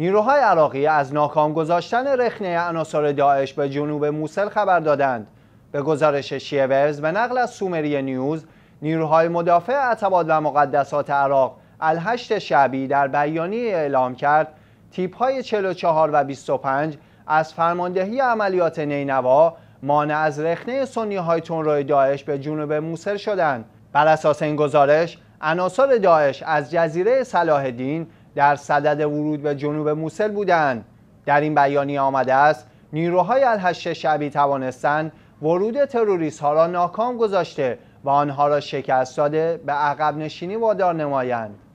نیروهای عراقی از ناکام گذاشتن رخنه عناصر داعش به جنوب موسل خبر دادند به گزارش شیورز به نقل از سومری نیوز نیروهای مدافع اعتباد و مقدسات عراق الهشت شبی در بیانیه اعلام کرد تیپ های 44 و 25 از فرماندهی عملیات نینوا مانع از رخنه سنی های تون داعش به جنوب موسل شدند بر اساس این گزارش عناصر داعش از جزیره صلاح در صدد ورود به جنوب موسل بودند در این بیانیه آمده است نیروهای الهشت شعبی توانستند ورود تروریست ها را ناکام گذاشته و آنها را شکست داده به عقب نشینی وادار نمایند